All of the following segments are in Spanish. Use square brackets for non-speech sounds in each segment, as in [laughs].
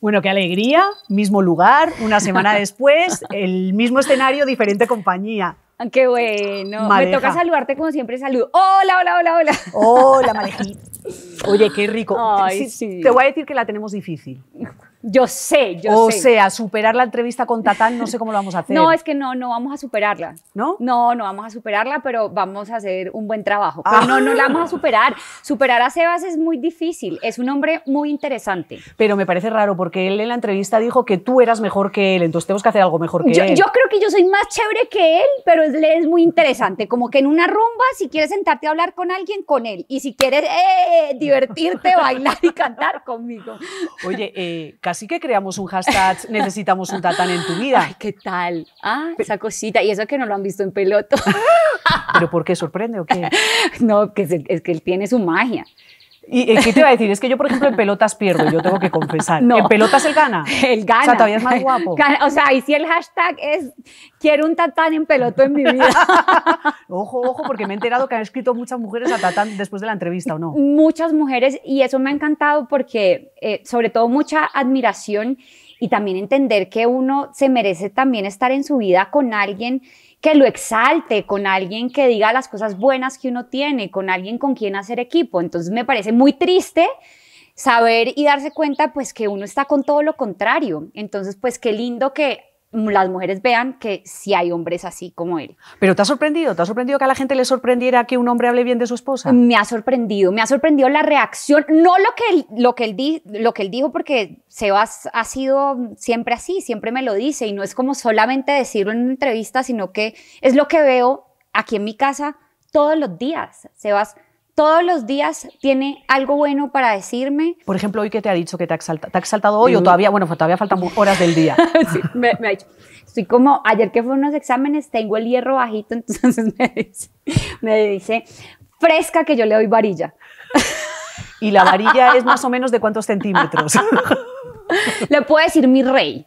Bueno, qué alegría, mismo lugar, una semana [laughs] después, el mismo escenario, diferente compañía. Qué bueno. Me toca saludarte como siempre saludo. Hola, hola, hola, hola. Hola, [laughs] Marejita. Oye, qué rico. Te voy a decir que la tenemos difícil. Yo sé, yo sé. O sea, superar la entrevista con Tatán, no sé cómo lo vamos a [laughs] hacer. No, es que no, no vamos a superarla. ¿No? No, no vamos a superarla, pero vamos a hacer un buen trabajo. Ah. no, no ah. la vamos a superar. Superar a Sebas es muy difícil. Es un hombre muy interesante. Pero me parece raro porque él en la entrevista dijo que tú eras mejor que él, entonces tenemos que hacer algo mejor que él. Yo creo que yo soy más chévere que él, pero él es muy interesante. Como que en una rumba, si quieres sentarte a hablar con alguien, con él. Y si quieres eh, divertirte, [laughs] bailar y cantar conmigo. Oye, eh, casi sí que creamos un hashtag [laughs] necesitamos un tatán en tu vida. Ay, ¿qué tal? Ah, esa cosita. Y eso que no lo han visto en peloto. [laughs] ¿Pero por qué sorprende o qué? [laughs] No, que es que él tiene su magia. ¿Y eh, qué te iba a decir? Es que yo, por ejemplo, en [laughs] pelotas pierdo, yo tengo que confesar. No. ¿En pelotas él gana? [laughs] Él gana. O sea, todavía es más guapo. O sea, y si el hashtag es quiero un tatán en peloto en mi vida. [laughs] ojo, ojo, porque me he enterado que han escrito muchas mujeres a tatán después de la entrevista, ¿o no? Muchas mujeres, y eso me ha encantado porque, eh, sobre todo, mucha admiración y también entender que uno se merece también estar en su vida con alguien que lo exalte, con alguien que diga las cosas buenas que uno tiene, con alguien con quien hacer equipo. Entonces me parece muy triste saber y darse cuenta pues que uno está con todo lo contrario. Entonces pues qué lindo que las mujeres vean que si hay hombres así como él. Pero te ha sorprendido, te ha sorprendido que a la gente le sorprendiera que un hombre hable bien de su esposa. Me ha sorprendido, me ha sorprendido la reacción, no lo que él, lo que él, lo que él dijo, porque Sebas ha sido siempre así, siempre me lo dice, y no es como solamente decirlo en una entrevista, sino que es lo que veo aquí en mi casa todos los días. Sebas todos los días tiene algo bueno para decirme. Por ejemplo, hoy que te ha dicho que te ha exaltado, ¿te ha exaltado hoy o mm. todavía, bueno, pues, todavía faltan horas del día? [laughs] sí, me, ha dicho, estoy como, ayer que fueron unos exámenes, tengo el hierro bajito, [laughs] entonces me dice, me dice fresca que yo le doy varilla. [laughs] y la varilla es más o menos de cuántos centímetros. le puedo decir mi rey.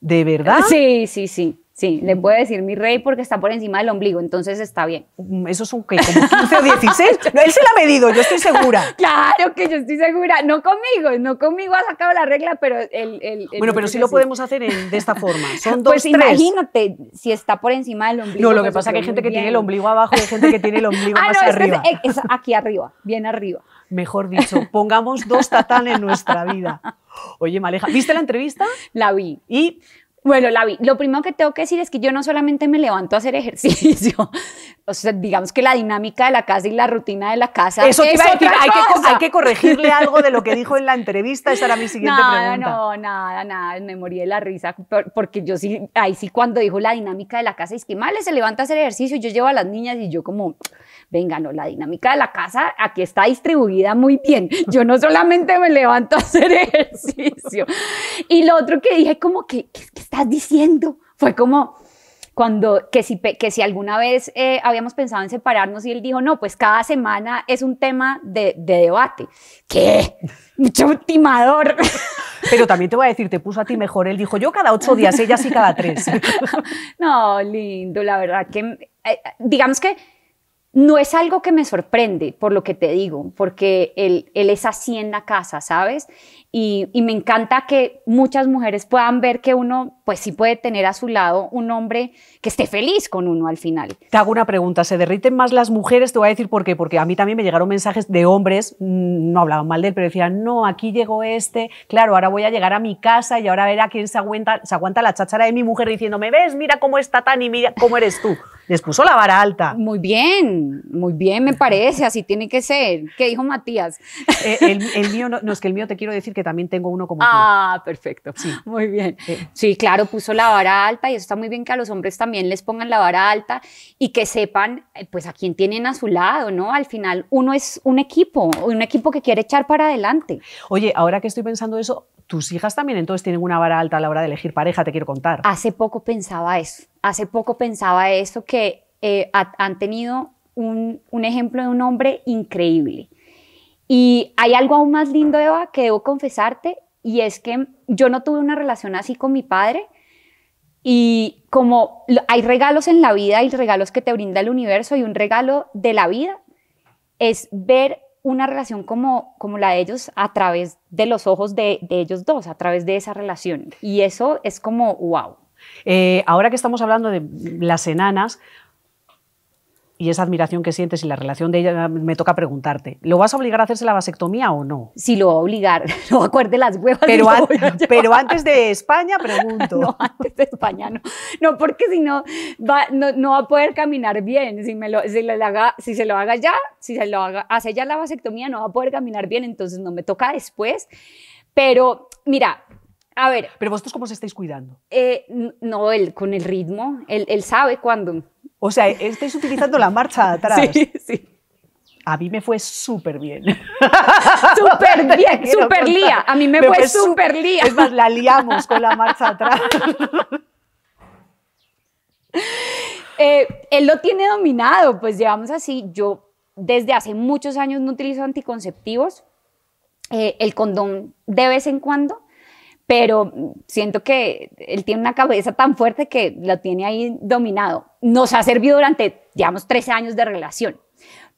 ¿De verdad? Sí, sí, sí. Sí, le puedo decir mi rey porque está por encima del ombligo, entonces está bien. Mm, eso es un como 15 o 16. él se la ha medido, yo estoy segura. [laughs] claro que yo estoy segura. No conmigo, no conmigo ha sacado la regla, pero el. bueno, pero sí lo podemos hacer de esta forma. [laughs] Son pues dos, Pues imagínate si está por encima del ombligo. No, lo que pues pasa es que hay gente que tiene el ombligo abajo y hay gente que tiene el ombligo [laughs] ah, más arriba. Es, aquí arriba, bien arriba. Mejor dicho, pongamos dos tatán en nuestra vida. Oye, Maleja, ¿viste la entrevista? La vi. Y bueno, Lavi, lo primero que tengo que decir es que yo no solamente me levanto a hacer ejercicio, o digamos que la dinámica de la casa y la rutina de la casa. Eso te iba a hay que, hay que, corregirle algo de lo que dijo en la [laughs] entrevista, esa era mi siguiente pregunta. No, nada, nada, me morí de la risa, porque yo sí, ahí sí cuando dijo la dinámica de la casa, es que males se levanta a hacer ejercicio, yo llevo a las niñas y yo como, venga, no, la dinámica de la casa aquí está distribuida muy bien, yo no solamente me levanto a hacer [laughs] ejercicio. Y lo otro que dije como, que, qué estás diciendo? Fue como cuando que si, que si alguna vez eh, habíamos pensado en separarnos y él dijo, no, pues cada semana es un tema de, debate. ¿Qué? [laughs] Mucho timador. [laughs] Pero también te voy a decir, te puso a ti mejor. Él dijo, yo cada ocho días, ella sí cada tres. [laughs] No, lindo, la verdad que, eh, digamos que no es algo que me sorprende, por lo que te digo, porque él, él es así en la casa, ¿sabes? Y, me encanta que muchas mujeres puedan ver que uno, pues sí puede tener a su lado un hombre que esté feliz con uno al final. Te hago una pregunta, ¿se derriten más las mujeres? Te voy a decir por qué, porque a mí también me llegaron mensajes de hombres, mm, no hablaban mal de él, pero decían, no, aquí llegó este, claro, ahora voy a llegar a mi casa y ahora a ver a quién se aguanta, se aguanta la cháchara de mi mujer diciéndome, ves, mira cómo está Tani mira cómo eres tú. Les puso la vara alta. Muy bien, muy bien, me parece, así tiene que ser. ¿Qué dijo Matías? Eh, el, mío, no, es que el mío te quiero decir que también tengo uno como ah, perfecto. Sí. Muy bien. Eh. Sí, claro, puso la vara alta y eso está muy bien que a los hombres también les pongan la vara alta y que sepan, eh, pues, a quién tienen a su lado, ¿no? Al final, uno es un equipo, un equipo que quiere echar para adelante. Oye, ahora que estoy pensando eso, tus hijas también entonces tienen una vara alta a la hora de elegir pareja, te quiero contar. Hace poco pensaba eso, hace poco pensaba eso, que han tenido un, ejemplo de un hombre increíble. Y hay algo aún más lindo, Eva, que debo confesarte, y es que yo no tuve una relación así con mi padre. Y como hay regalos en la vida, y regalos que te brinda el universo, y un regalo de la vida es ver una relación como, como la de ellos a través de los ojos de, ellos dos, a través de esa relación. Y eso es como wow. Eh, ahora que estamos hablando de las enanas, y esa admiración que sientes y la relación de ella, me toca preguntarte, ¿lo vas a obligar a hacerse la vasectomía o no? Si lo va a obligar, [laughs] no acuerde las huevas. Pero, [laughs] antes de España, [laughs] pregunto. no, antes de España no, no porque si no, no, va a poder caminar bien, si, me lo, si, si se lo haga ya, si se lo haga, hace ya la vasectomía, no va a poder caminar bien, entonces no me toca después, pero mira, a ver. ¿Pero vosotros cómo os estáis cuidando? Eh, no, él con el ritmo, él, él sabe cuándo o sea, estáis utilizando la marcha atrás. Sí, sí. A mí me fue súper bien. Súper bien, súper [laughs] lía. A mí me, fue súper lía. Es más, la liamos con la marcha atrás. [laughs] Eh, él lo tiene dominado, pues llevamos así. Yo desde hace muchos años no utilizo anticonceptivos, eh, el condón de vez en cuando, pero siento que él tiene una cabeza tan fuerte que la tiene ahí dominado. Nos ha servido durante, digamos, 13 años de relación,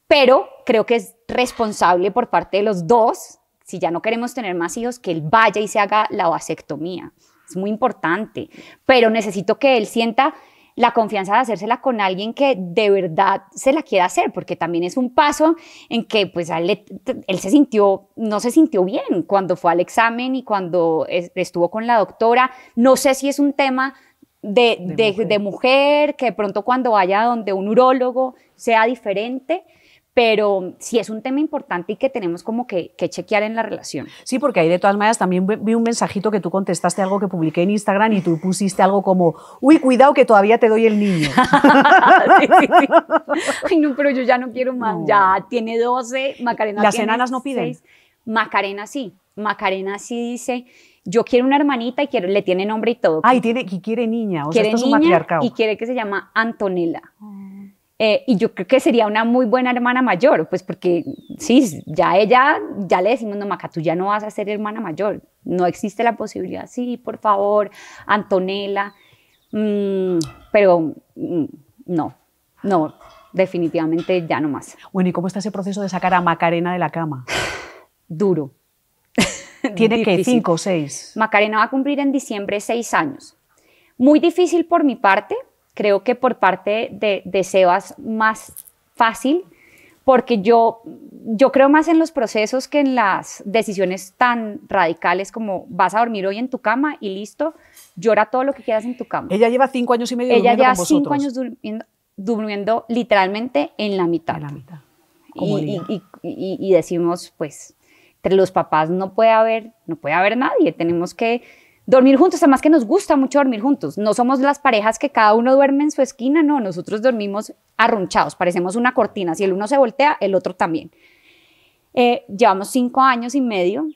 pero creo que es responsable por parte de los dos, si ya no queremos tener más hijos, que él vaya y se haga la vasectomía. Es muy importante, pero necesito que él sienta la confianza de hacérsela con alguien que de verdad se la quiera hacer, porque también es un paso en que pues él, se sintió, no se sintió bien cuando fue al examen y cuando estuvo con la doctora. No sé si es un tema de, de, de, mujer. de que pronto cuando vaya donde un urólogo sea diferente, pero sí es un tema importante y que tenemos como que, chequear en la relación. Sí, porque ahí de todas maneras también vi un mensajito que tú contestaste algo que publiqué en Instagram y tú pusiste algo como, uy, cuidado que todavía te doy el niño. [laughs] Ay, no, pero yo ya no quiero más, ya tiene 12, Macarena. Las enanas no piden. Macarena sí, Macarena sí dice, yo quiero una hermanita y quiero, le tiene nombre y todo. Ay, ah, tiene, y quiere niña, o es un matriarcado. Y quiere que se llama Antonella. Ah. Eh, y yo creo que sería una muy buena hermana mayor, pues porque sí, ya ella, ya le decimos, no, Maca, tú ya no vas a ser hermana mayor, no existe la posibilidad, sí, por favor, Antonella, mm, pero mm, no, no, definitivamente ya no más. Bueno, ¿y cómo está ese proceso de sacar a Macarena de la cama? Duro. [laughs] ¿Tiene que cinco o seis? Macarena va a cumplir en diciembre seis años. Muy difícil por mi parte, creo que por parte de, de Sebas más fácil, porque yo, yo creo más en los procesos que en las decisiones tan radicales como vas a dormir hoy en tu cama y listo, llora todo lo que quieras en tu cama. Ella lleva cinco años y medio Ella lleva cinco años durmiendo, durmiendo, literalmente en la mitad. En la mitad. Y, decimos, pues, entre los papás no puede haber, no puede haber nadie, tenemos que Dormir juntos, además que nos gusta mucho dormir juntos. No somos las parejas que cada uno duerme en su esquina, no, nosotros dormimos arrunchados, parecemos una cortina. Si el uno se voltea, el otro también. Eh, llevamos cinco años y medio,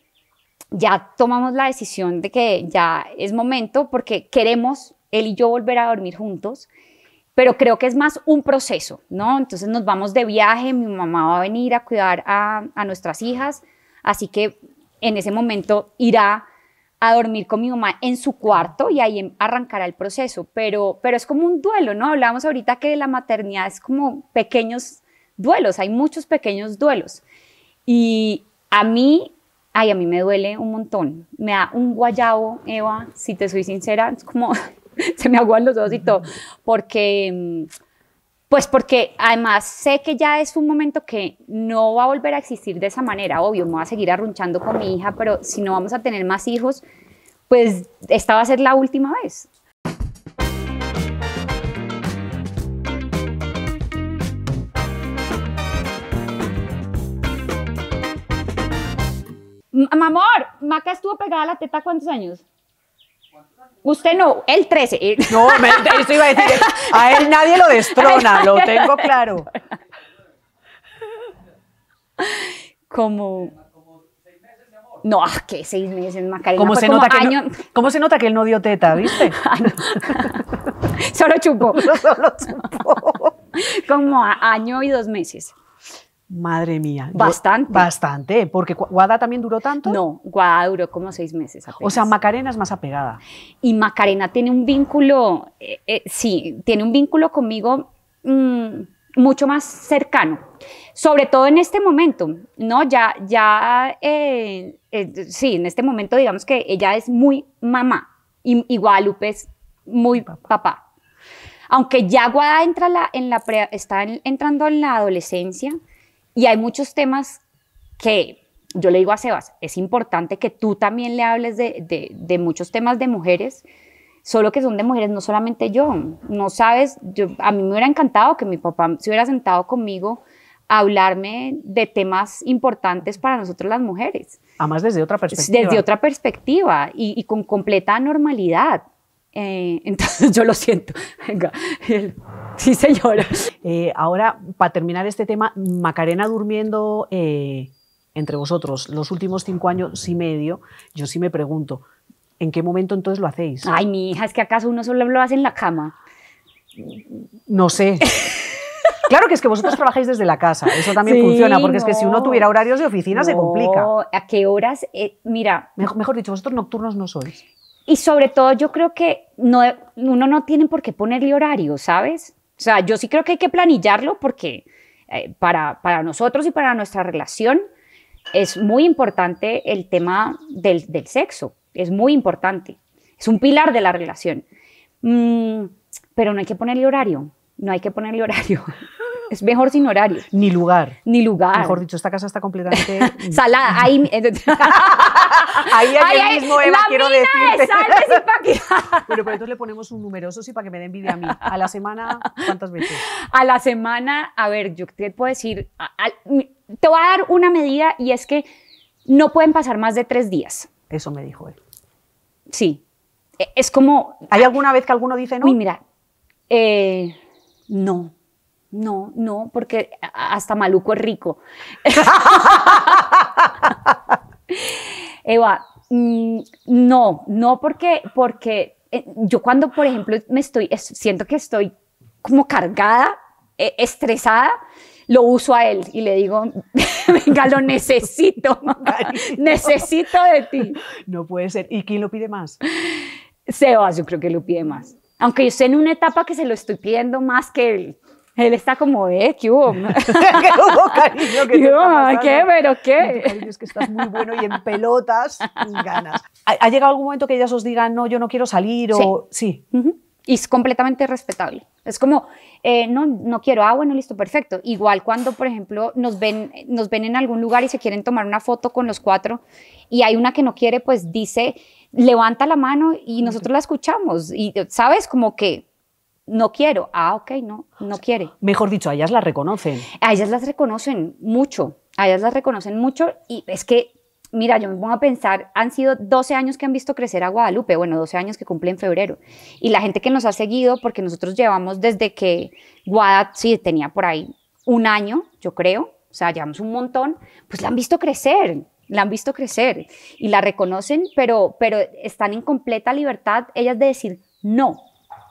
ya tomamos la decisión de que ya es momento porque queremos él y yo volver a dormir juntos, pero creo que es más un proceso, ¿no? Entonces nos vamos de viaje, mi mamá va a venir a cuidar a, a nuestras hijas, así que en ese momento irá a dormir con mi mamá en su cuarto y ahí em, arrancará el proceso, pero, pero es como un duelo, ¿no? Hablábamos ahorita que la maternidad es como pequeños duelos, hay muchos pequeños duelos. Y a mí, ay, a mí me duele un montón, me da un guayabo, Eva, si te soy sincera, es como [laughs] se me aguan los ojos y todo, porque... Mm, pues porque además sé que ya es un momento que no va a volver a existir de esa manera, obvio, me va a seguir arrunchando con mi hija, pero si no vamos a tener más hijos, pues esta va a ser la última vez. Mamor, Maca estuvo pegada a la teta cuántos años? Usted no, el 13. No, me, eso iba a decir. A él nadie lo destrona, [laughs] lo tengo claro. Como. No, ah, que seis meses, Macarena. ¿Cómo, se como nota que año... ¿Cómo se nota que él no dio teta, [laughs] viste? Solo chupó. [laughs] Solo chupó. como año y dos meses. Madre mía. Bastante. bastante, porque Guada también duró tanto. No, Guada duró como seis meses. O sea, Macarena es más apegada. Y Macarena tiene un vínculo, eh, eh, sí, tiene un vínculo conmigo mm, mucho más cercano, sobre todo en este momento, ¿no? Ya, ya, eh, sí, en este momento digamos que ella es muy mamá y, Guadalupe es muy papá. Aunque ya Guada entra en la está entrando en la adolescencia y hay muchos temas que yo le digo a Sebas, es importante que tú también le hables de, muchos temas de mujeres, solo que son de mujeres, no solamente yo. No sabes, yo, a mí me hubiera encantado que mi papá se hubiera sentado conmigo a hablarme de temas importantes para nosotros las mujeres. Además, desde otra perspectiva. Desde otra perspectiva y, con completa normalidad. Eh, [laughs] entonces yo lo siento. Venga, [laughs] Sí, señora. Eh, ahora, para terminar este tema, Macarena durmiendo eh, entre vosotros los últimos cinco años y medio, yo sí me pregunto, ¿en qué momento entonces lo hacéis? Ay, mi hija, es que acaso uno solo lo hace en la cama. No sé. [laughs] Claro que es que vosotros trabajáis desde la casa, eso también funciona, porque es que si uno tuviera horarios de oficina se complica. ¿A qué horas? Eh, mira. Mejor, dicho, vosotros nocturnos no sois. Y sobre todo yo creo que no, uno no tiene por qué ponerle horario, ¿sabes? O sea, yo sí creo que hay que planillarlo porque eh, para, nosotros y para nuestra relación es muy importante el tema del, sexo, es muy importante, es un pilar de la relación. Mm, pero no hay que ponerle horario, no hay que ponerle [laughs] horario es mejor sin horario. Ni lugar. Ni lugar. Mejor dicho, esta casa está completamente... [laughs] Salada. Ahí, [laughs] hay ahí, el mismo, Eva, la [laughs] bueno, pero entonces le ponemos un numeroso sí para que me dé envidia a mí. A la semana, ¿cuántas veces? A la semana, a ver, yo te puedo decir... te voy a dar una medida y es que no pueden pasar más de tres días. Eso me dijo él. Sí. E, es como... ¿Hay alguna vez que alguno dice no? mira, eh, no. No, no, porque hasta maluco es rico. [laughs] Eva, mm, no, no porque, porque eh, yo cuando, por ejemplo, me estoy, siento que estoy como cargada, eh, estresada, lo uso a él y le digo, [laughs] venga, lo necesito, [laughs] necesito de ti. No puede ser. ¿Y quién lo pide más? Sebas, yo creo que lo pide más. Aunque yo sé en una etapa que se lo estoy pidiendo más que él. Él está como, eh, ¿qué hubo? [laughs] [laughs] ¿Qué hubo, cariño? ¿Qué, hubo? ¿Qué? ¿Pero qué? Cariño, es que estás muy bueno y en pelotas ganas. ¿Ha, llegado algún momento que ellas os digan, no, yo no quiero salir o...? Sí. Y es completamente respetable. Es como, eh, no, no quiero, ah, bueno, listo, perfecto. Igual cuando, por ejemplo, nos ven, nos ven en algún lugar y se quieren tomar una foto con los cuatro y hay una que no quiere, pues dice, levanta la mano y nosotros la escuchamos. Y, ¿sabes? Como que no quiero. Ah, ok, no, no quiere. Mejor dicho, a ellas las reconocen. A ellas las reconocen mucho, a ellas las reconocen mucho y es que, mira, yo me pongo a pensar, han sido 12 años que han visto crecer a Guadalupe, bueno, 12 años que cumple en febrero. Y la gente que nos ha seguido, porque nosotros llevamos desde que Guada, sí, tenía por ahí un año, yo creo, o sea, llevamos un montón, pues la han visto crecer, la han visto crecer y la reconocen, pero, pero están en completa libertad ellas de decir no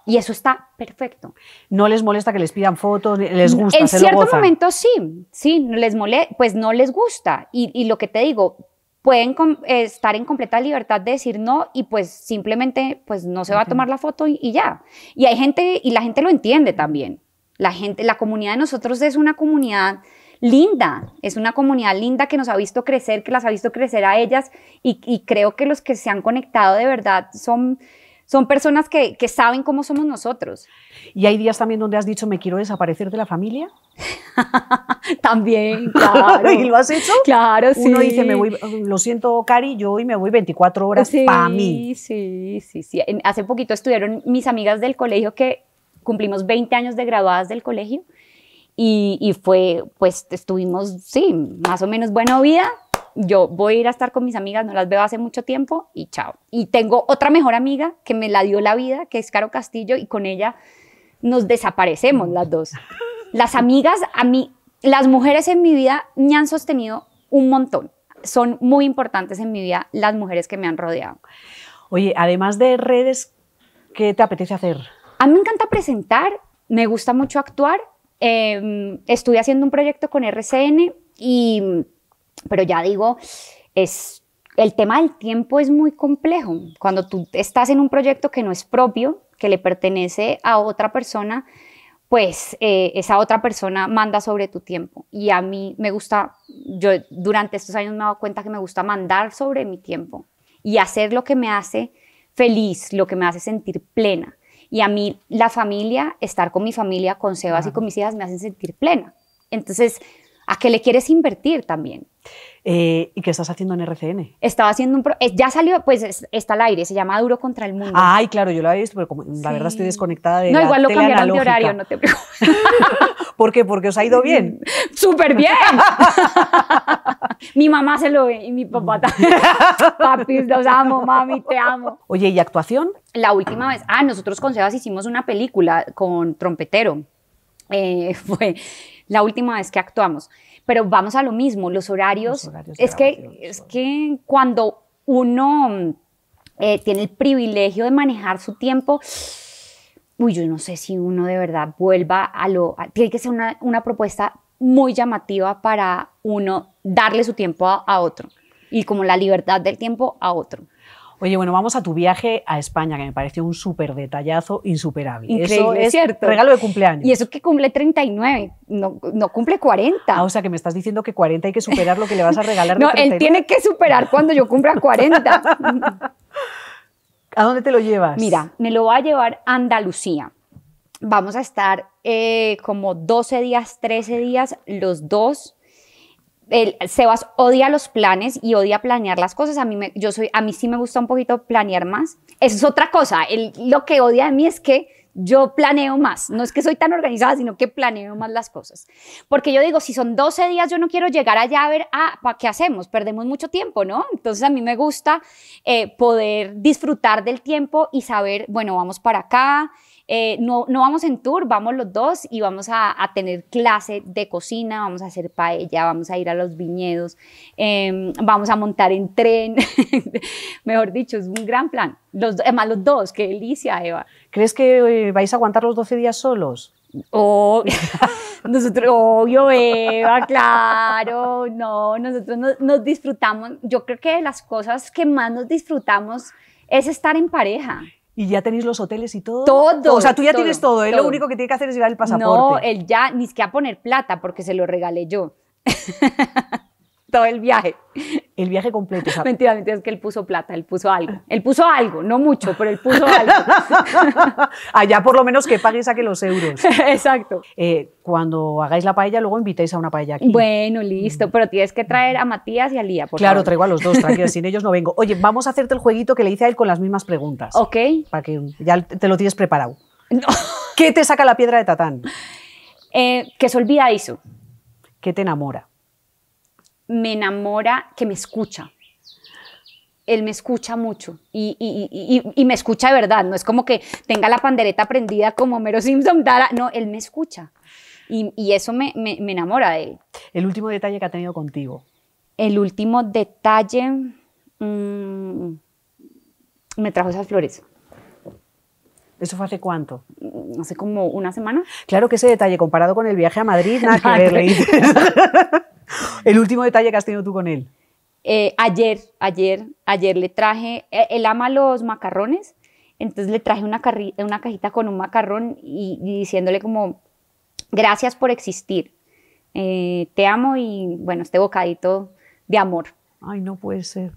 y eso está perfecto. ¿No les molesta que les pidan fotos? ¿Les gusta? En cierto momento sí, sí, les mole, pues no les gusta. Y, lo que te digo, pueden estar en completa libertad de decir no y pues simplemente pues no se va a tomar la foto y, ya. Y hay gente, y la gente lo entiende también. La gente, la comunidad de nosotros es una comunidad linda, es una comunidad linda que nos ha visto crecer, que las ha visto crecer a ellas y creo que los que se han conectado de verdad son son personas que, saben cómo somos nosotros. ¿Y hay días también donde has dicho, me quiero desaparecer de la familia? [laughs] también, [laughs] claro. ¿Y lo has hecho? Claro, sí. Uno dice, me voy, lo siento, Cari, yo hoy me voy 24 horas sí, para mí. Sí, sí, sí. Hace poquito estuvieron mis amigas del colegio que cumplimos 20 años de graduadas del colegio y, y fue, pues estuvimos, sí, más o menos buena vida yo voy a ir a estar con mis amigas, no las veo hace mucho tiempo y chao. Y tengo otra mejor amiga que me la dio la vida, que es Caro Castillo, y con ella nos desaparecemos las dos. Las amigas, a mí, las mujeres en mi vida me han sostenido un montón. Son muy importantes en mi vida las mujeres que me han rodeado. Oye, además de redes, ¿qué te apetece hacer? A mí me encanta presentar, me gusta mucho actuar. Em, estuve haciendo un proyecto con RCN y pero ya digo, es, el tema del tiempo es muy complejo. Cuando tú estás en un proyecto que no es propio, que le pertenece a otra persona, pues eh, esa otra persona manda sobre tu tiempo. Y a mí me gusta, yo durante estos años me he dado cuenta que me gusta mandar sobre mi tiempo y hacer lo que me hace feliz, lo que me hace sentir plena. Y a mí la familia, estar con mi familia, con Sebas y con mis hijas, me hacen sentir plena. Entonces, a qué le quieres invertir también. Eh, ¿Y qué estás haciendo en RCN? Estaba haciendo un... Eh, ya salió, pues está al aire, se llama Duro contra el Mundo. Ay, claro, yo lo había visto, pero como, la verdad estoy desconectada de No, igual lo cambiaron de horario, no te preocupes. [laughs] ¿Por qué? ¿Porque os ha ido bien? Mm, ¡Súper bien! [laughs] mi mamá se lo ve y mi papá también. [laughs] Papi, los amo, mami, te amo. Oye, ¿y actuación? La última vez, ah, nosotros con Sebas hicimos una película con Trompetero. Eh, fue la última vez que actuamos. Pero vamos a lo mismo, los horarios, es, que, es que cuando uno mm, eh, tiene el privilegio de manejar su tiempo, uy, yo no sé si uno de verdad vuelva a lo... tiene que ser una, propuesta muy llamativa para uno darle su tiempo a otro y como la libertad del tiempo a otro. Oye, bueno, vamos a tu viaje a España, que me pareció un súper detallazo insuperable. eso es cierto. regalo de cumpleaños. Y eso que cumple 39, no, no cumple 40. Ah, o sea, que me estás diciendo que 40 hay que superar lo que le vas a regalar. [laughs] no, él tiene que superar cuando yo cumpla 40. [laughs] ¿A dónde te lo llevas? Mira, me lo va a llevar a Andalucía. Vamos a estar eh, como 12 días, 13 días, los dos el, Sebas odia los planes y odia planear las cosas. A mí, yo soy, a mí sí me gusta un poquito planear más. Eso es otra cosa. lo que odia de mí es que yo planeo más. No es que soy tan organizada, sino que planeo más las cosas. Porque yo digo, si son 12 días, yo no quiero llegar allá a ver, ah, ¿para qué hacemos? Perdemos mucho tiempo, ¿no? Entonces a mí me gusta eh, poder disfrutar del tiempo y saber, bueno, vamos para acá. Eh, no, vamos en tour, vamos los dos y vamos a, tener clase de cocina, vamos a hacer paella, vamos a ir a los viñedos, em, vamos a montar en tren, [laughs] mejor dicho, es un gran plan. Los, además, los dos, qué delicia, Eva. ¿Crees que eh, vais a aguantar los 12 días solos? Oh, [laughs] nosotros, obvio, Eva, claro, no, nosotros nos, disfrutamos, yo creo que las cosas que más nos disfrutamos es estar en pareja. Y ya tenéis los hoteles y todo. Todo. O sea, tú ya tienes todo, ¿eh? Lo único que tiene que hacer es llevar el pasaporte. No, él ya ni a poner plata porque se lo regalé yo. [laughs] todo el viaje. El viaje completo. ¿sabes? [laughs] Mentira, es que él puso plata, él puso algo. Él puso algo, no mucho, pero él puso [laughs] algo. [laughs] Allá por lo menos que pague a saque los euros. Exacto. Eh, cuando hagáis la paella, luego invitéis a una paella aquí. Bueno, listo, mm. pero tienes que traer a Matías y a Lía, por Claro, traigo a los dos, sin ellos no vengo. Oye, vamos a hacerte el jueguito que le hice a él con las mismas preguntas. Ok. Para que ya te lo tienes preparado. ¿Qué te saca la piedra de Tatán? Eh, que se olvida eso. ¿Qué te enamora? me enamora que me escucha. Él me escucha mucho y, me escucha de verdad. No es como que tenga la pandereta prendida como Mero Simpson. No, él me escucha. Y, eso me, enamora de él. El último detalle que ha tenido contigo. El último detalle. Mm, me trajo esas flores. ¿Eso fue hace cuánto? Mm, hace como una semana. Claro que ese detalle, comparado con el viaje a Madrid, nada que [laughs] ver, [laughs] [laughs] El último detalle que has tenido tú con él. Eh, ayer, ayer, ayer le traje, eh, él ama los macarrones, entonces le traje una, cajita con un macarrón y, diciéndole como, gracias por existir, eh, te amo y bueno, este bocadito de amor. Ay, no puede ser.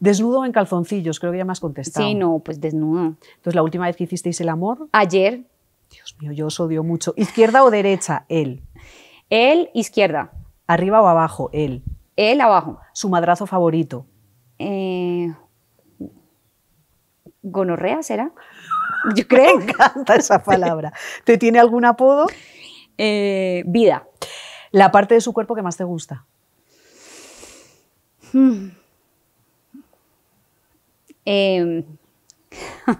Desnudo en calzoncillos, creo que ya me has contestado. Sí, no, pues desnudo. Entonces, la última vez que hicisteis el amor. Ayer. Dios mío, yo os odio mucho. ¿Izquierda o derecha? Él. Él, izquierda. ¿Arriba o abajo? Él. Él abajo. ¿Su madrazo favorito? Eh, ¿Gonorrea será? [laughs] Yo creo. Me encanta esa [laughs] palabra. ¿Te tiene algún apodo? Eh, vida. ¿La parte de su cuerpo que más te gusta? Hmm. Em. [laughs]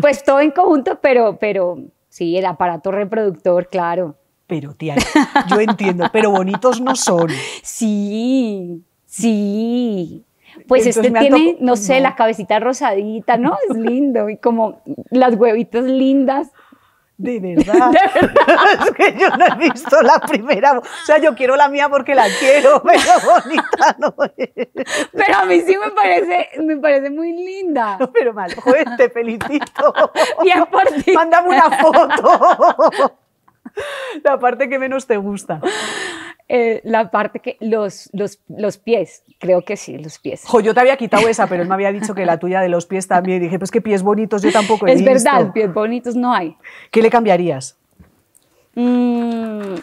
pues todo en conjunto, pero, pero sí, el aparato reproductor, claro pero tía, yo entiendo, pero bonitos no son. Sí, sí. Pues este tiene, no sé, las la cabecita rosadita, ¿no? Es lindo. Y como las huevitas lindas. De verdad. [laughs] De verdad. [laughs] es que yo no he visto la primera. O sea, yo quiero la mía porque la quiero, [laughs] pero bonita no es. Pero a mí sí me parece, me parece muy linda. No, pero mal, joder, te felicito. Bien por ti. Mándame una foto. [laughs] la parte que menos te gusta. Eh, la parte que los, los, pies, creo que sí, los pies. yo te había quitado esa, pero él me había dicho que la tuya de los pies también. Y dije, pues que pies bonitos yo tampoco he Es verdad, pies bonitos no hay. ¿Qué le cambiarías? Mm,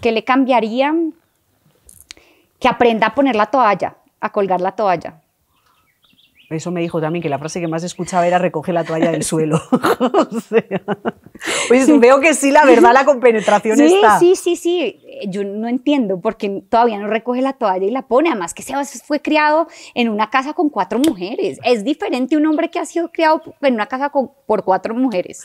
¿Qué le cambiaría? Que aprenda a poner la toalla, a colgar la toalla. Eso me dijo también que la frase que más escuchaba era recoge la toalla del [laughs] suelo. [laughs] o sea, veo que sí, la verdad, la compenetración sí, está. Sí, sí, sí. Eh, yo no entiendo porque todavía no recoge la toalla y la pone. Además, que se fue criado en una casa con cuatro mujeres. Es diferente un hombre que ha sido criado en una casa con, por cuatro mujeres.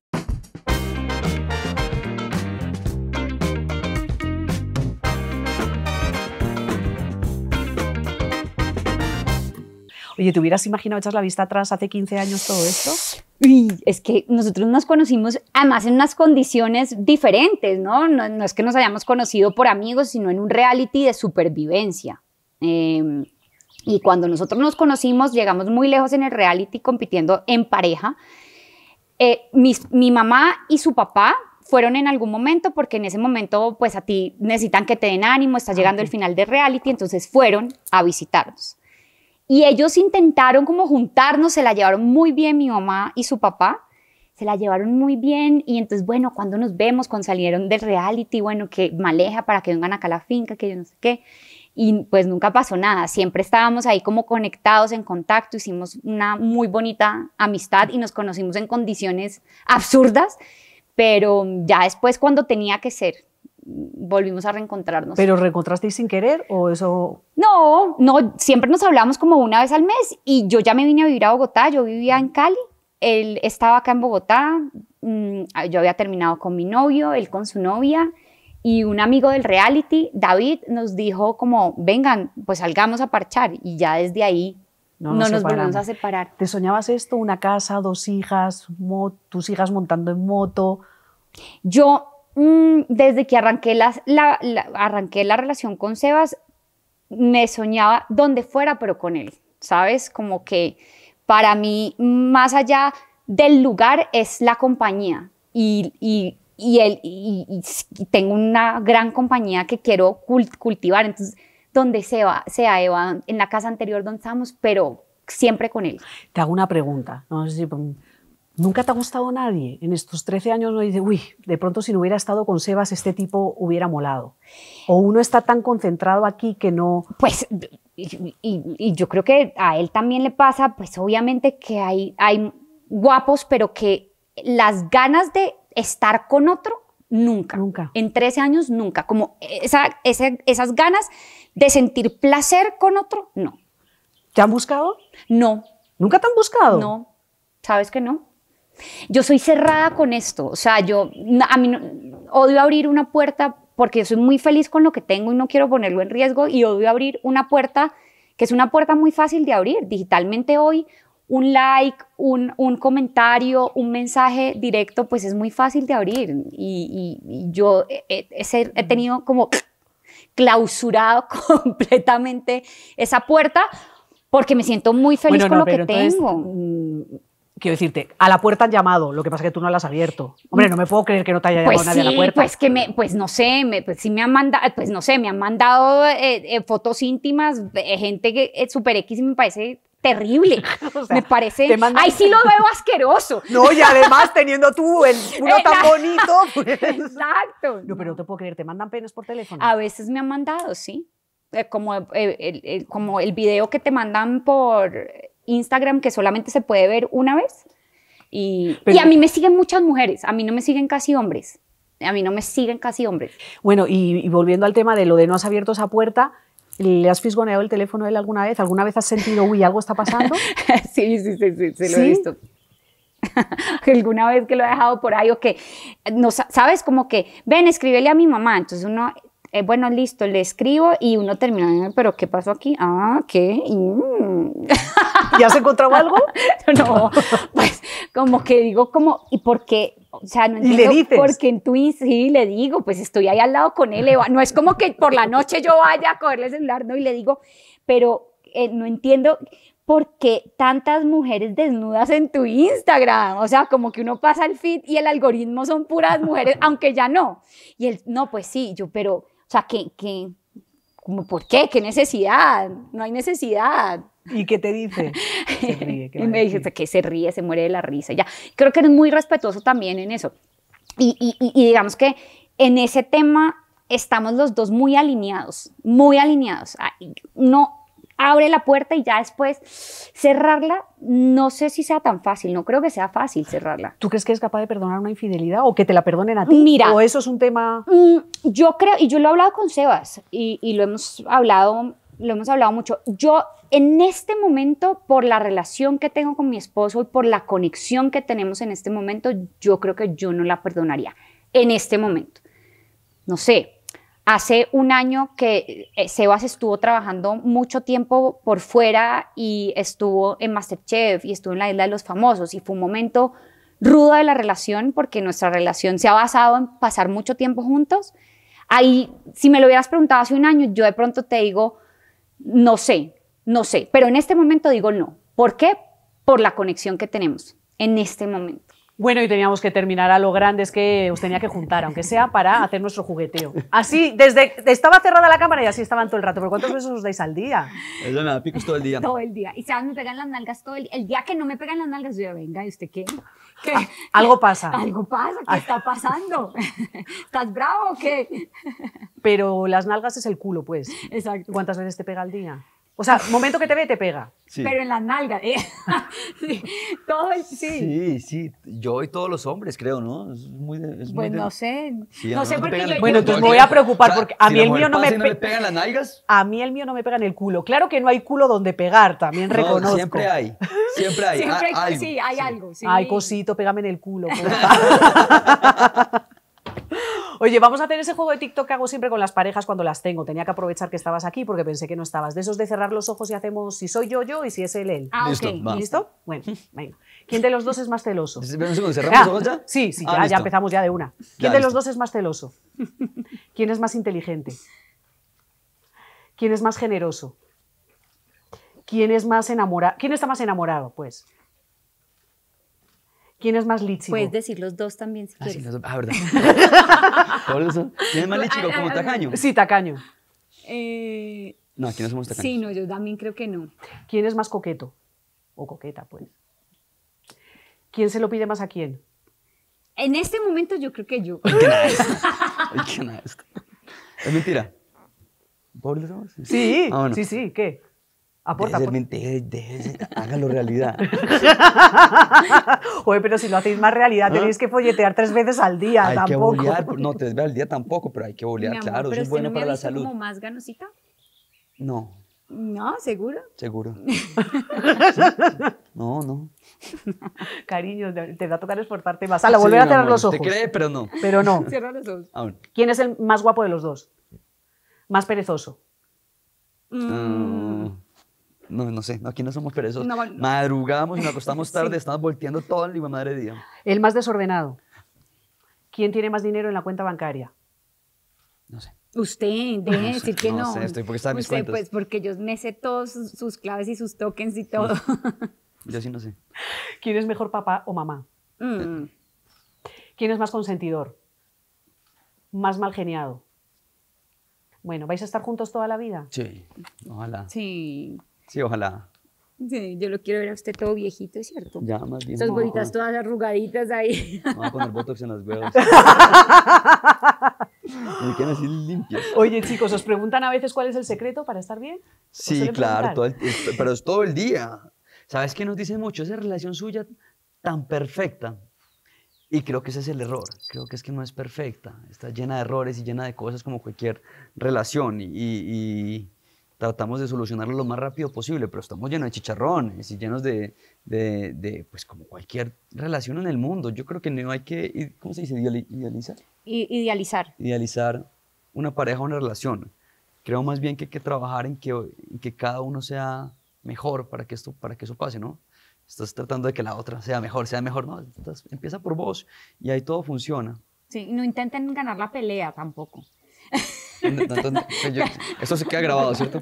Oye, ¿te hubieras imaginado echas la vista atrás hace 15 años todo esto? Es que nosotros nos conocimos además en unas condiciones diferentes, ¿no? No, es que nos hayamos conocido por amigos, sino en un reality de supervivencia. Em, y cuando nosotros nos conocimos, llegamos muy lejos en el reality compitiendo en pareja. Eh, mi, mamá y su papá fueron en algún momento, porque en ese momento, pues a ti necesitan que te den ánimo, está llegando al ah, el final de reality, entonces fueron a visitarnos. Y ellos intentaron como juntarnos, se la llevaron muy bien mi mamá y su papá, se la llevaron muy bien y entonces, bueno, cuando nos vemos, cuando salieron del reality, bueno, que maleja para que vengan acá a la finca, que yo no sé qué. Y pues nunca pasó nada, siempre estábamos ahí como conectados, en contacto, hicimos una muy bonita amistad y nos conocimos en condiciones absurdas, pero ya después cuando tenía que ser, volvimos a reencontrarnos. ¿Pero reencontrasteis sin querer o eso...? No, no, siempre nos hablábamos como una vez al mes y yo ya me vine a vivir a Bogotá, yo vivía en Cali, él estaba acá en Bogotá, mm, yo había terminado con mi novio, él con su novia y un amigo del reality, David, nos dijo como, vengan, pues salgamos a parchar y ya desde ahí no, nos volvimos a separar. ¿Te soñabas esto? Una casa, dos hijas, tus hijas montando en moto. Yo Mm, desde que arranqué, la, relación con Sebas, me soñaba donde fuera, pero con él, ¿sabes? Como que para mí, más allá del lugar, es la compañía. Y, él, y, tengo una gran compañía que quiero cultivar. Entonces, donde sea, sea Eva, en la casa anterior donde estábamos, pero siempre con él. Te hago una pregunta. No sé si ¿Nunca te ha gustado nadie? En estos 13 años No dice, uy, de pronto si no hubiera estado con Sebas, este tipo hubiera molado. O uno está tan concentrado aquí que no... Pues, y, yo creo que a él también le pasa, pues obviamente que hay, guapos, pero que las ganas de estar con otro, nunca. Nunca. En 13 años, nunca. Como esas ganas de sentir placer con otro, no. ¿Te han buscado? No. ¿Nunca te han buscado? No. ¿Sabes que no? Yo soy cerrada con esto, o sea, yo a mí no, odio abrir una puerta porque soy muy feliz con lo que tengo y no quiero ponerlo en riesgo y odio abrir una puerta que es una puerta muy fácil de abrir. Digitalmente hoy un like, un, comentario, un mensaje directo, pues es muy fácil de abrir. Y, yo he, tenido como clausurado [laughs] completamente esa puerta porque me siento muy feliz con lo que tengo. Mm, quiero decirte, a la puerta han llamado, lo que pasa es que tú no la has abierto. Hombre, no me puedo creer que no te haya pues llamado nadie a la puerta. Pues que me, pues no sé, me, pues sí me han mandado, pues no sé, me han mandado eh, eh, fotos íntimas, de eh, gente que super X y me parece terrible. [laughs] me parece. Ay, sí lo veo asqueroso. [laughs] No, y además teniendo tú el [laughs] uno tan bonito. Pues. Exacto. No, pero no te puedo creer, te mandan penes por teléfono. A veces me han mandado, sí. Como, como el video que te mandan por Instagram que solamente se puede ver una vez. Y, a mí me siguen muchas mujeres, a mí no me siguen casi hombres. A mí no me siguen casi hombres. Bueno, y, volviendo al tema de lo de no has abierto esa puerta, ¿Le has fisgoneado el teléfono de él alguna vez? ¿Alguna vez has sentido, uy, algo está pasando? [laughs] sí, sí, sí, sí, lo he visto. [laughs] alguna vez que lo he dejado por ahí o que, no, sabes, como que, ven, escríbele a mi mamá. Entonces uno eh, bueno, listo, le escribo y uno termina, pero ¿qué pasó aquí? Ah, ¿qué? Mm. ¿Ya se encontraba algo? [laughs] no, pues como que digo como, ¿y por qué? O sea, no entiendo porque en Twitch sí le digo, pues estoy ahí al lado con él, no es como que por la noche yo vaya a cogerle el celular, no, y le digo, pero eh, no entiendo por qué tantas mujeres desnudas en tu Instagram, o sea, como que uno pasa el feed y el algoritmo son puras mujeres, aunque ya no. Y él, no, pues sí, yo, pero o sea, que, como, ¿por qué? ¿Qué necesidad? No hay necesidad. ¿Y qué te dice? [laughs] Se ríe, y me dice que se ríe, se muere de la risa, ya. Creo que eres muy respetuoso también en eso. Y, y, digamos que en ese tema estamos los dos muy alineados, muy alineados. Ah, no, abre la puerta y ya después cerrarla, no sé si sea tan fácil, no creo que sea fácil cerrarla. ¿Tú crees que es capaz de perdonar una infidelidad o que te la perdonen a ti? Mira. ¿O eso es un tema...? Mm, yo creo, y yo lo he hablado con Sebas y, lo hemos hablado lo hemos hablado mucho. Yo en este momento, por la relación que tengo con mi esposo y por la conexión que tenemos en este momento, yo creo que yo no la perdonaría. En este momento. No sé, Hace un año que eh, Sebas estuvo trabajando mucho tiempo por fuera y estuvo en Masterchef y estuvo en la Isla de los Famosos y fue un momento rudo de la relación porque nuestra relación se ha basado en pasar mucho tiempo juntos. Ahí, si me lo hubieras preguntado hace un año, yo de pronto te digo, no sé, no sé, pero en este momento digo no. ¿Por qué? Por la conexión que tenemos en este momento. Bueno, y teníamos que terminar a lo grande, es que os tenía que juntar, aunque sea para hacer nuestro jugueteo. Así, desde estaba cerrada la cámara y así estaban todo el rato. ¿Pero cuántos besos os dais al día? nada, picos todo el día. Todo el día. Y sabes, me pegan las nalgas todo el día. El día que no me pegan las nalgas, yo, venga, ¿y usted qué? ¿Qué? Ah, algo pasa. Algo pasa, ¿qué ah. está pasando? [laughs] ¿Estás bravo o qué? Pero las nalgas es el culo, pues. Exacto. ¿Cuántas veces te pega al día? O sea, momento que te ve, te pega. Pero en las nalgas, ¿eh? [laughs] sí. sí. Yo y todos los hombres, creo, ¿no? Es muy pues no sé. no, sé por qué. Bueno, entonces me voy a preocupar porque a mí el mío no me, pega. me pegan las nalgas. A mí el mío no me pega en el culo. Claro que no hay culo donde pegar, también reconozco. Siempre hay. Siempre hay. siempre hay, algo. Sí, hay algo. cosito, pégame en el culo. [laughs] Oye, vamos a hacer ese juego de TikTok que hago siempre con las parejas cuando las tengo. Tenía que aprovechar que estabas aquí porque pensé que no estabas. De esos de cerrar los ojos y hacemos si soy yo, yo y si es él, él. Ah, listo, ¿Listo? Bueno, venga. ¿Quién de los dos es más celoso? ¿cerramos [laughs] los ah, ojos ya? Sí, sí, ah, ya, empezamos ya de una. ¿Quién de los dos es más celoso? ¿Quién es más inteligente? ¿Quién es más generoso? ¿Quién es más enamorado? ¿Quién está más enamorado, pues? ¿Quién es más lichigo? Puedes decir los dos también si ah, quieres. Sí, los dos. Ah, verdad. [laughs] ¿Quién es más pues, lichigo? Ah, ¿Como ah, tacaño? Ah. Sí, tacaño. Eh, eh, no, aquí no somos Tacaño? Sí, no, yo también creo que no. ¿Quién es más coqueto? O coqueta, pues. ¿Quién se lo pide más a quién? En este momento yo creo que yo. qué nada? Es [laughs] mentira. ¿Por los Sí, sí, sí, sí, ¿qué? Aporta. hágalo realidad. [laughs] Oye, pero si lo hacéis más realidad, ¿Ah? tenéis que folletear tres veces al día. Hay tampoco. que no, tres veces al día tampoco, pero hay que bolear, claro, es bueno para la salud. como más ganosita? No. No, seguro. Seguro. [laughs] no, no. Cariño, te va a tocar esforzarte más. A volver a cerrar los ojos. Te cree, pero no. Pero no. [laughs] Cierra los ojos. Ah, ¿Quién es el más guapo de los dos? Más perezoso. Mm, ah no, no sé, aquí no somos perezosos. Madrugamos y nos acostamos [laughs] tarde, estamos volteando todo el libro madre día. El más desordenado. ¿Quién tiene más dinero en la cuenta bancaria? No sé. Usted debe decir que no. Sé, estoy porque está mis pues porque yo me sé todos sus, claves y sus tokens y todo. [laughs] Yo sí no sé. ¿Quién es mejor papá o mamá? Mm. ¿Quién es más consentidor? ¿Más mal geniado? Bueno, ¿vais a estar juntos toda la vida? Sí, ojalá. Sí. Sí, ojalá. yo lo quiero ver a usted todo viejito, ¿cierto? Ya, más bien. Esas bolitas todas arrugaditas ahí. Vamos a poner botox en las huevos. [laughs] me así limpias. Oye, chicos, ¿os preguntan a veces cuál es el secreto para estar bien? Sí, claro, pero es todo el día. ¿Sabes qué nos dice mucho? Esa relación suya tan perfecta. Y creo que ese es el error. Creo que es que no es perfecta. Está llena de errores y llena de cosas como cualquier relación. y tratamos de solucionarlo lo más rápido posible, pero estamos llenos de chicharrones y llenos de, de, pues como cualquier relación en el mundo. Yo creo que no hay que, ¿cómo se dice? Idealizar. Idealizar. Idealizar una pareja o una relación. Creo más bien que hay que trabajar en que, que cada uno sea mejor para que, esto, para que eso pase, ¿no? Estás tratando de que la otra sea mejor, sea mejor, no, empieza por vos y ahí todo funciona. Sí, no intenten ganar la pelea tampoco. Esto se queda grabado, ¿cierto?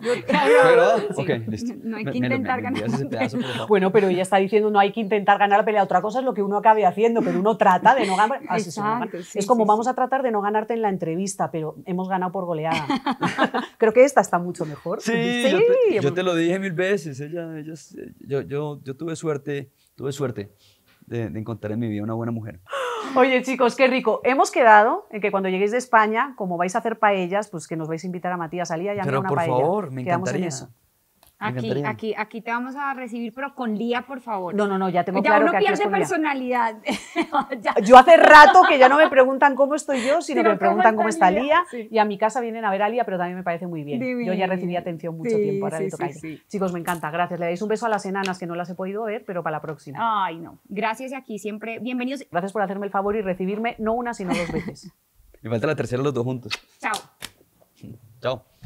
listo. No hay que intentar ganar. bueno, pero ella está diciendo no hay que intentar ganar la pelea. Otra cosa es lo que uno acabe haciendo, pero uno trata de no ganar. Ah, es como vamos a tratar de no ganarte en la entrevista, pero hemos ganado por goleada. [laughs] Creo que esta está mucho mejor. Sí, yo te, lo dije mil veces. Ella, yo, yo, tuve suerte, tuve suerte de encontrar en mi vida una buena mujer. Oye, chicos, qué rico. Hemos quedado en que cuando lleguéis de España, como vais a hacer paellas, pues que nos vais a invitar a Matías Alía y a mí Pero por favor, me eso. Aquí, aquí, aquí te vamos a recibir, pero con Lía, por favor. No, no, no, ya tengo claro que aquí pierde es personalidad. [laughs] Yo hace rato que ya no me preguntan cómo estoy yo, sino que me preguntan cómo está Lía. Y a mi casa vienen a ver a Lía, pero también me parece muy bien. Yo ya recibí atención mucho tiempo, Chicos, me encanta, gracias. Le dais un beso a las enanas, que no las he podido ver, pero para la próxima. Ay, no. Gracias y aquí siempre bienvenidos. Gracias por hacerme el favor y recibirme no una, sino dos veces. [laughs] me falta la tercera los dos juntos. Chao. Chao.